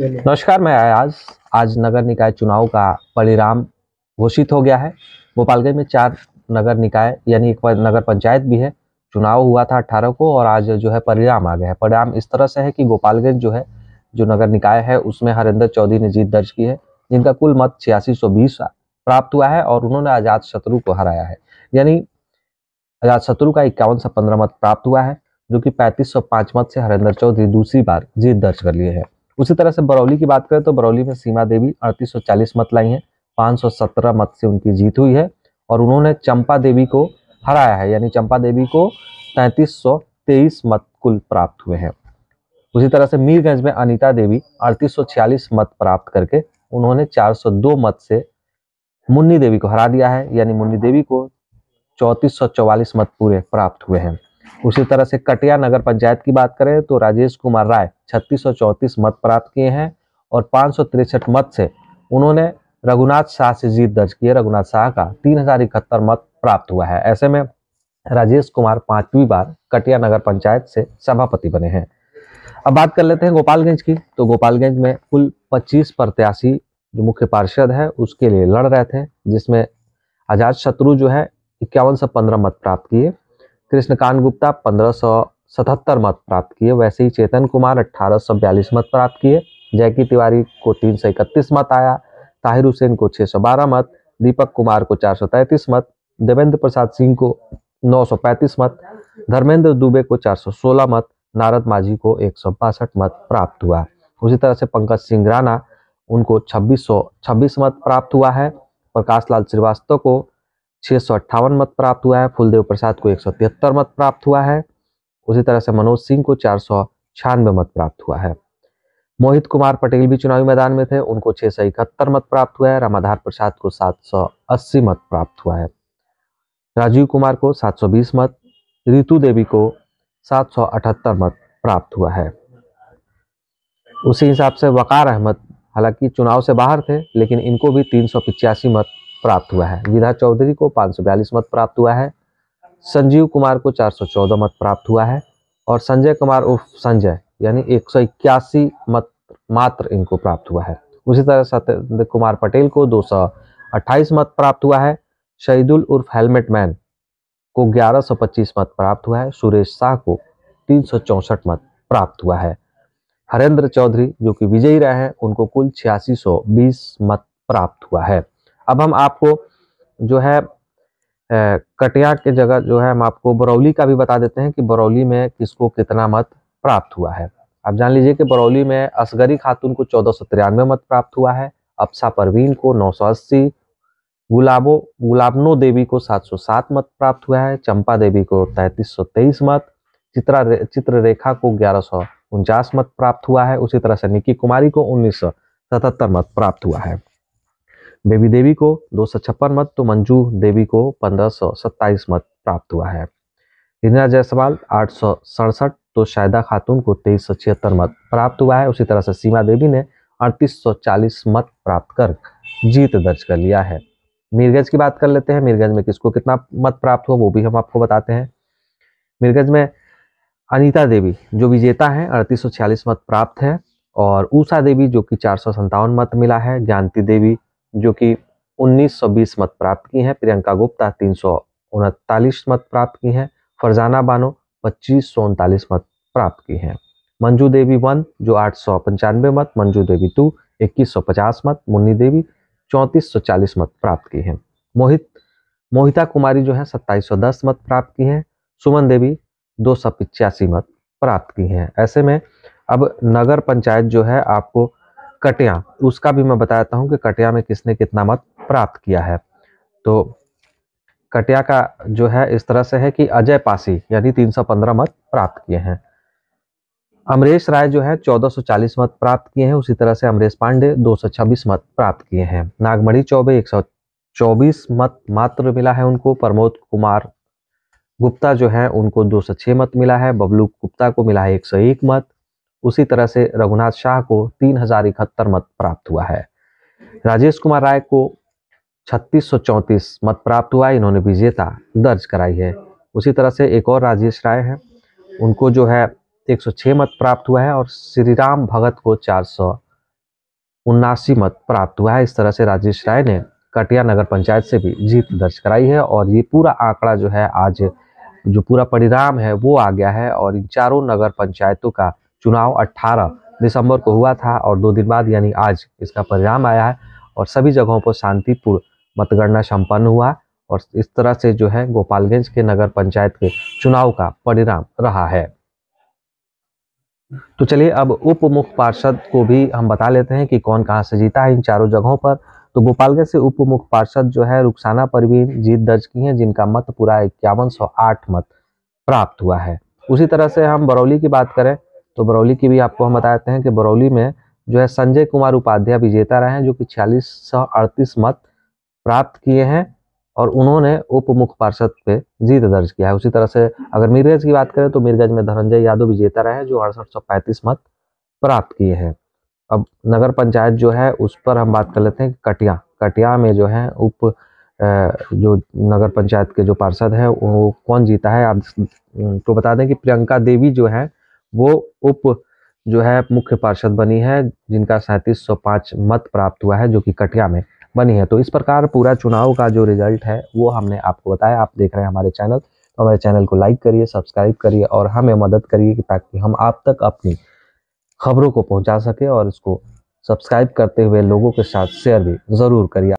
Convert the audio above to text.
नमस्कार मैं आयाज आज नगर निकाय चुनाव का परिणाम घोषित हो गया है गोपालगंज में चार नगर निकाय यानी एक नगर पंचायत भी है चुनाव हुआ था अट्ठारह को और आज जो है परिणाम आ गया है परिणाम इस तरह से है कि गोपालगंज जो है जो नगर निकाय है उसमें हरेंद्र चौधरी ने जीत दर्ज की है जिनका कुल मत छियासी प्राप्त हुआ है और उन्होंने आजाद शत्रु को हराया है यानी आजाद शत्रु का इक्यावन सौ पंद्रह मत प्राप्त हुआ है जो कि पैंतीस सौ मत से हरेंद्र चौधरी दूसरी बार जीत दर्ज कर लिए हैं उसी तरह से बरौली की बात करें तो बरौली में सीमा देवी चालीस मत लाई हैं 517 मत से उनकी जीत हुई है और उन्होंने चंपा देवी को हराया है यानी चंपा देवी को 3323 मत कुल प्राप्त हुए हैं उसी तरह से मीरगंज में अनिता देवी अड़तीस मत प्राप्त करके उन्होंने 402 मत से मुन्नी देवी को हरा दिया है यानी मुन्नी देवी को चौंतीस मत पूरे प्राप्त हुए हैं उसी तरह से कटिया नगर पंचायत की बात करें तो राजेश कुमार राय छत्तीस मत प्राप्त किए हैं और पाँच मत से उन्होंने रघुनाथ शाह से जीत दर्ज की रघुनाथ शाह का तीन मत प्राप्त हुआ है ऐसे में राजेश कुमार पांचवी बार कटिया नगर पंचायत से सभापति बने हैं अब बात कर लेते हैं गोपालगंज की तो गोपालगंज में कुल 25 प्रत्याशी जो मुख्य पार्षद है उसके लिए लड़ रहे थे जिसमें आजाद शत्रु जो है इक्यावन सौ पंद्रह मत प्राप्त किए कृष्णकांत गुप्ता पंद्रह मत प्राप्त किए वैसे ही चेतन कुमार अट्ठारह मत प्राप्त किए जैकी तिवारी को तीन सौ इकतीस मत आया ताहिर हुसैन को छः सौ बारह मत दीपक कुमार को चार सौ तैंतीस मत देवेंद्र प्रसाद सिंह को नौ सौ पैंतीस मत धर्मेंद्र दुबे को चार सौ सोलह मत नारद माझी को एक सौ बासठ मत प्राप्त हुआ उसी तरह से पंकज सिंह राणा उनको छब्बीस सौ छब्बीस मत प्राप्त हुआ है प्रकाश लाल श्रीवास्तव को छः सौ अट्ठावन मत प्राप्त हुआ है फुलदेव प्रसाद को एक सौ तिहत्तर मत प्राप्त हुआ है उसी तरह से मनोज सिंह को चार सौ छियानवे मत प्राप्त हुआ है मोहित कुमार पटेल भी चुनावी मैदान में थे उनको छः सौ इकहत्तर मत प्राप्त हुआ है रामाधार प्रसाद को सात सौ अस्सी मत प्राप्त हुआ है राजीव कुमार को सात सौ बीस मत रितु देवी को सात सौ अठहत्तर मत प्राप्त हुआ है उसी हिसाब से वकार अहमद हालांकि चुनाव से बाहर थे लेकिन इनको भी तीन सौ पिचासी मत प्राप्त हुआ है विधा चौधरी को पाँच मत प्राप्त हुआ है संजीव कुमार को 414 मत प्राप्त हुआ है और संजय कुमार उर्फ संजय यानी एक मत मात्र इनको प्राप्त हुआ है उसी तरह सत्येंद्र कुमार पटेल को 228 मत प्राप्त हुआ है शहीदुल उर्फ हेलमेट मैन को 1125 मत प्राप्त हुआ है सुरेश शाह को 364 मत प्राप्त हुआ है हरेंद्र चौधरी जो कि विजयी रहे हैं उनको कुल छियासी मत प्राप्त हुआ है अब हम आपको जो है कटिया के जगह जो है हम आपको बरौली का भी बता देते हैं कि बरौली में किसको कितना मत प्राप्त हुआ है आप जान लीजिए कि बरौली में असगरी खातून को चौदह सौ तिरानवे मत प्राप्त हुआ है अफसा परवीन को नौ सौ अस्सी गुलाबो गुलाबनो देवी को 707 मत प्राप्त हुआ है चंपा देवी को 3323 मत चित्रा रे, चित्र रेखा को ग्यारह मत प्राप्त हुआ है उसी तरह से निकी कुमारी को उन्नीस मत प्राप्त हुआ है बेबी देवी को दो सौ छप्पन मत तो मंजू देवी को पंद्रह सौ सत्ताईस मत प्राप्त हुआ है इंदिरा जायसवाल आठ सौ सड़सठ तो शायदा खातून को तेईस सौ छिहत्तर मत प्राप्त हुआ है उसी तरह से सीमा देवी ने अड़तीस सौ चालीस मत प्राप्त कर जीत दर्ज कर लिया है मीरगंज की बात कर लेते हैं मीरगंज में किसको कितना मत प्राप्त हुआ वो भी हम आपको बताते हैं मीरगंज में अनीता देवी जो विजेता हैं अड़तीस मत प्राप्त है और ऊषा देवी जो कि चार मत मिला है ज्ञानती देवी जो कि 1920 मत प्राप्त की हैं प्रियंका गुप्ता तीन मत प्राप्त की हैं फरजाना बानो पच्चीस सौ उनतालीस मत प्राप्त की हैं मंजू देवी वन जो आठ सौ पंचानवे मत मंजू देवी टू इक्कीस सौ पचास मत मुन्नी देवी चौंतीस सौ चालीस मत प्राप्त की हैं मोहित मोहिता कुमारी जो है सत्ताईस सौ दस मत प्राप्त की हैं सुमन देवी दो सौ पिचासी मत प्राप्त की हैं ऐसे में अब नगर पंचायत जो है आपको कटिया उसका भी मैं बताता हूँ कि कटिया में किसने कितना मत प्राप्त किया है तो कटिया का जो है इस तरह से है कि अजय पासी यानी 315 मत प्राप्त किए हैं अमरेश राय जो है 1440 मत प्राप्त किए हैं उसी तरह से अमरेश पांडे 226 मत प्राप्त किए हैं नागमणि चौबे 124 मत मात्र मिला है उनको प्रमोद कुमार गुप्ता जो है उनको 206 मत मिला है बबलू गुप्ता को मिला है 101 मत उसी तरह से रघुनाथ शाह को तीन हजार इकहत्तर मत प्राप्त हुआ है राजेश कुमार राय को छत्तीस सौ चौंतीस मत प्राप्त हुआ है इन्होंने विजेता दर्ज कराई है उसी तरह से एक और राजेश राय है उनको जो है 106 मत प्राप्त हुआ है और श्री राम भगत को चार सौ उन्नासी मत प्राप्त हुआ है इस तरह से राजेश राय ने कटिया नगर पंचायत से भी जीत दर्ज कराई है और ये पूरा आंकड़ा जो है आज जो पूरा परिणाम है वो आ गया है और इन चारों नगर पंचायतों का चुनाव 18 दिसंबर को हुआ था और दो दिन बाद यानी आज इसका परिणाम आया है और सभी जगहों पर शांतिपूर्ण मतगणना संपन्न हुआ और इस तरह से जो है गोपालगंज के नगर पंचायत के चुनाव का परिणाम रहा है तो चलिए अब उप मुख्य पार्षद को भी हम बता लेते हैं कि कौन कहाँ से जीता है इन चारों जगहों पर तो गोपालगंज से उप मुख्य पार्षद जो है रुखसाना परवीन जीत दर्ज की हैं जिनका मत पूरा इक्यावन मत प्राप्त हुआ है उसी तरह से हम बरौली की बात करें तो बरौली की भी आपको हम बताते हैं कि बरौली में जो है संजय कुमार उपाध्याय विजेता रहे हैं जो कि छियालीस सौ अड़तीस मत प्राप्त किए हैं और उन्होंने उप मुख्य पार्षद पे जीत दर्ज किया है उसी तरह से अगर मीरगंज की बात करें तो मीरगंज में धनंजय यादव विजेता रहे हैं जो अड़सठ सौ पैंतीस मत प्राप्त किए हैं अब नगर पंचायत जो है उस पर हम बात कर लेते हैं कटिया कटिया में जो है उप जो नगर पंचायत के जो पार्षद है वो कौन जीता है आप तो बता दें कि प्रियंका देवी जो है वो उप जो है मुख्य पार्षद बनी है जिनका सैंतीस सौ मत प्राप्त हुआ है जो कि कटिया में बनी है तो इस प्रकार पूरा चुनाव का जो रिजल्ट है वो हमने आपको बताया आप देख रहे हैं हमारे चैनल तो हमारे चैनल को लाइक करिए सब्सक्राइब करिए और हमें मदद करिए ताकि हम आप तक अपनी खबरों को पहुंचा सके और इसको सब्सक्राइब करते हुए लोगों के साथ शेयर भी ज़रूर करिए